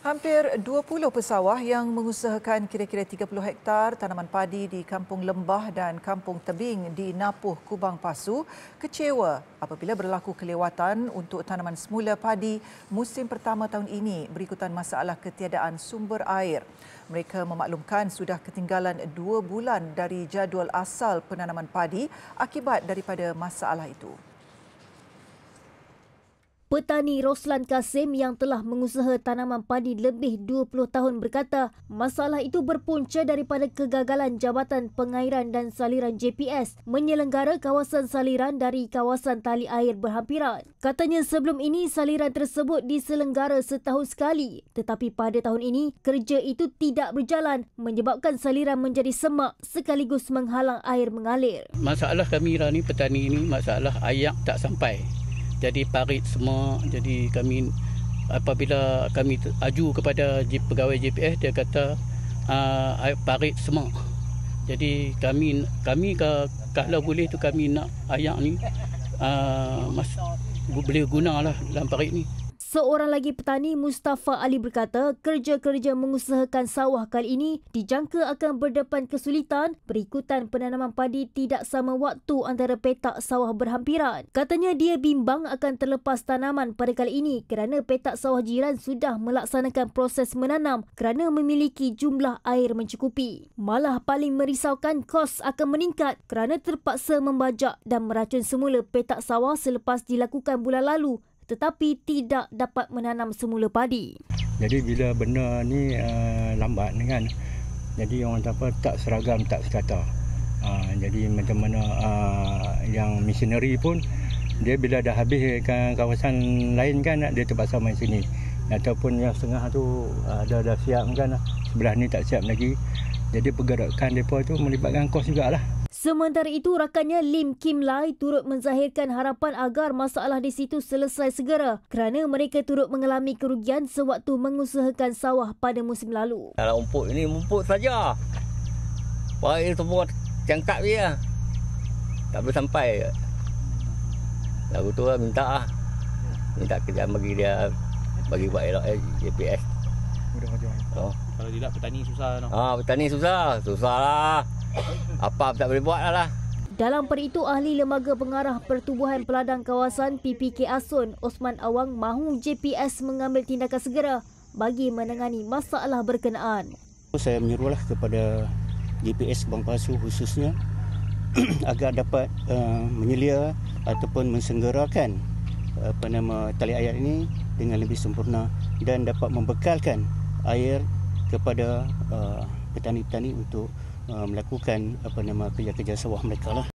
Hampir 20 pesawah yang mengusahakan kira-kira 30 hektar tanaman padi di Kampung Lembah dan Kampung Tebing di Napuh, Kubang Pasu kecewa apabila berlaku kelewatan untuk tanaman semula padi musim pertama tahun ini berikutan masalah ketiadaan sumber air. Mereka memaklumkan sudah ketinggalan 2 bulan dari jadual asal penanaman padi akibat daripada masalah itu. Petani Roslan Kasim yang telah mengusaha tanaman padi lebih 20 tahun berkata, masalah itu berpunca daripada kegagalan Jabatan Pengairan dan Saliran JPS menyelenggara kawasan saliran dari kawasan tali air berhampiran. Katanya sebelum ini saliran tersebut diselenggara setahun sekali, tetapi pada tahun ini kerja itu tidak berjalan menyebabkan saliran menjadi semak sekaligus menghalang air mengalir. Masalah kami ni petani ini masalah ayak tak sampai jadi parit semua jadi kami apabila kami aju kepada pegawai JPS dia kata uh, parit semua jadi kami kami kalau boleh tu kami nak ayak ni uh, mas, boleh guna lah dalam parit ni Seorang lagi petani Mustafa Ali berkata, kerja-kerja mengusahakan sawah kali ini dijangka akan berdepan kesulitan berikutan penanaman padi tidak sama waktu antara petak sawah berhampiran. Katanya dia bimbang akan terlepas tanaman pada kali ini kerana petak sawah jiran sudah melaksanakan proses menanam kerana memiliki jumlah air mencukupi. Malah paling merisaukan kos akan meningkat kerana terpaksa membajak dan meracun semula petak sawah selepas dilakukan bulan lalu tetapi tidak dapat menanam semula padi. Jadi bila benda ni uh, lambat kan. Jadi orang kata apa tak seragam tak sekata. Uh, jadi macam mana uh, yang misioneri pun dia bila dah habis kan kawasan lain kan dia terpaksa main sini. Ataupun yang setengah tu uh, dah dah siap kan. Sebelah ni tak siap lagi. Jadi pergerakan depa tu melibatkan kos juga lah. Sementara itu, rakannya Lim Kim Lai turut menzahirkan harapan agar masalah di situ selesai segera kerana mereka turut mengalami kerugian sewaktu mengusahakan sawah pada musim lalu. Kalau umput ini umput saja. Pakai itu buat cangkak dia. Tak boleh sampai. Lalu tu lah, minta ah. Minta kerja bagi dia bagi buat elok eh, GPS. Oh. Kalau tidak petani susah. Ah, petani susah. Susah lah apa tak boleh buat lah. lah. Dalam per itu, Ahli Lembaga Pengarah Pertubuhan Peladang Kawasan PPK Asun, Osman Awang mahu JPS mengambil tindakan segera bagi menangani masalah berkenaan. Saya menyuruhlah kepada JPS Bang Pasu khususnya agar dapat uh, menyelia ataupun mensenggerakan eh, apa nama tali ayat ini dengan lebih sempurna dan dapat membekalkan air kepada uh, petani-petani untuk Uh, melakukan apa nama kerja-kerja sawah mereka lah.